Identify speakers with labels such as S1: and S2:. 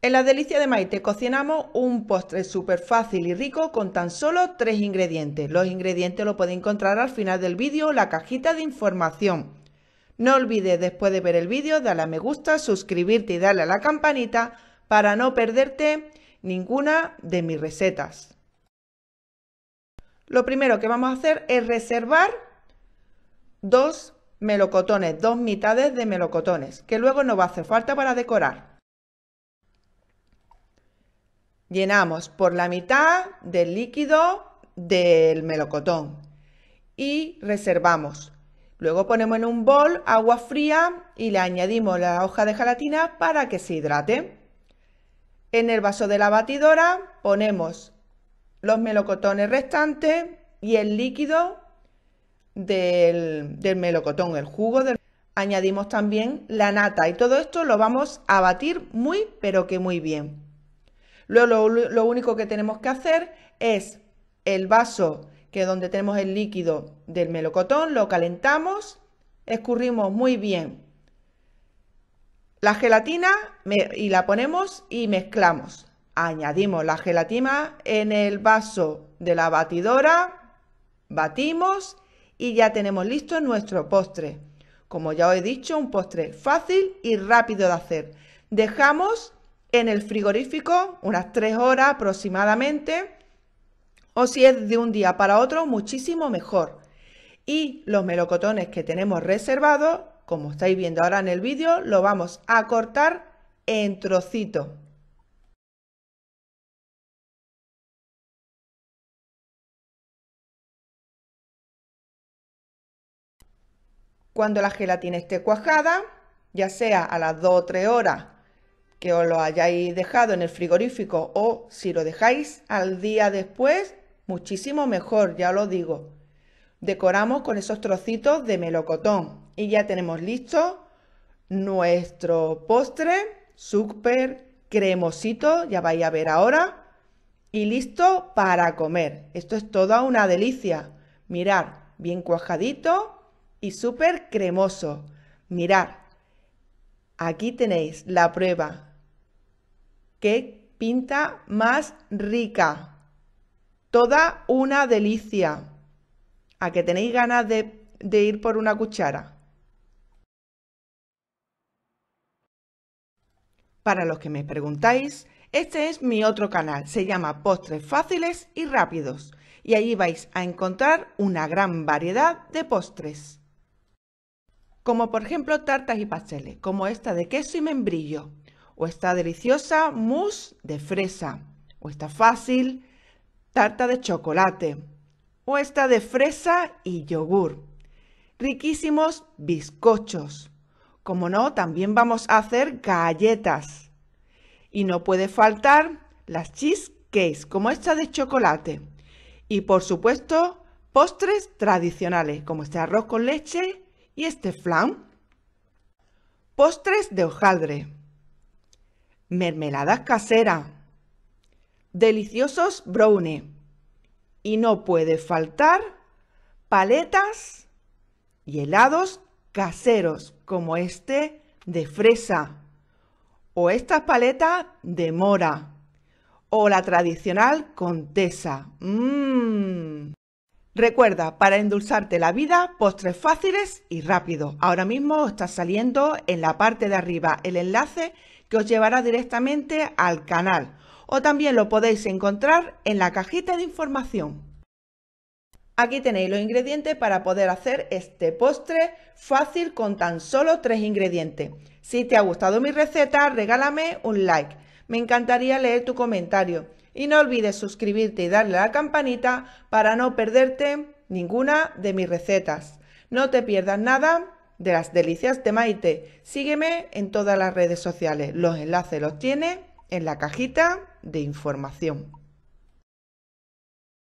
S1: En la delicia de Maite cocinamos un postre súper fácil y rico con tan solo tres ingredientes. Los ingredientes los podéis encontrar al final del vídeo la cajita de información. No olvides después de ver el vídeo darle a me gusta, suscribirte y darle a la campanita para no perderte ninguna de mis recetas. Lo primero que vamos a hacer es reservar dos melocotones, dos mitades de melocotones, que luego nos va a hacer falta para decorar llenamos por la mitad del líquido del melocotón y reservamos. Luego ponemos en un bol agua fría y le añadimos la hoja de gelatina para que se hidrate. En el vaso de la batidora ponemos los melocotones restantes y el líquido del, melocotón, el jugo del Añadimos también la nata y todo esto lo vamos a batir muy pero que muy bien. Luego lo, único que tenemos que hacer es el vaso que donde tenemos el líquido del melocotón, lo calentamos, escurrimos muy bien la gelatina y la ponemos y mezclamos. Añadimos la gelatina en el vaso de la batidora, batimos y ya tenemos listo nuestro postre. Como ya os he dicho, un postre fácil y rápido de hacer. Dejamos en el frigorífico unas 3 horas aproximadamente. O si es de un día para otro, muchísimo mejor. Y los melocotones que tenemos reservados, como estáis viendo ahora en el vídeo, lo vamos a cortar en trocitos. Cuando la gelatina esté cuajada, ya sea a las 2 o 3 horas que os lo hayáis dejado en el frigorífico o si lo dejáis al día después, muchísimo mejor, ya lo digo. Decoramos con esos trocitos de melocotón y ya tenemos listo nuestro postre súper cremosito, ya vais a ver ahora, y listo para comer. Esto es toda una delicia. Mirad, bien cuajadito y súper cremoso. Mirad, aquí tenéis la prueba qué pinta más rica. Toda una delicia. ¿A que tenéis ganas de, ir por una cuchara? Para los que me preguntáis, este es mi otro canal, se llama Postres Fáciles y Rápidos, y allí vais a encontrar una gran variedad de postres. Como por ejemplo tartas y pasteles, como esta de queso y membrillo, o esta deliciosa mousse de fresa, o esta fácil tarta de chocolate, o esta de fresa y yogur. Riquísimos bizcochos. Como no, también vamos a hacer galletas. Y no puede faltar las cheesecakes, como esta de chocolate. Y por supuesto, postres tradicionales, como este arroz con leche y este flan. Postres de hojaldre mermeladas caseras, deliciosos brownies y no puede faltar paletas y helados caseros como este de fresa o estas paletas de mora o la tradicional contesa. ¡Mmm! Recuerda, para endulzarte la vida, postres fáciles y rápidos. Ahora mismo os está saliendo en la parte de arriba el enlace que os llevará directamente al canal o también lo podéis encontrar en la cajita de información. Aquí tenéis los ingredientes para poder hacer este postre fácil con tan solo tres ingredientes. Si te ha gustado mi receta, regálame un like. Me encantaría leer tu comentario. Y no olvides suscribirte y darle a la campanita para no perderte ninguna de mis recetas. No te pierdas nada de las delicias de Maite. Sígueme en todas las redes sociales. Los enlaces los tiene en la cajita de información.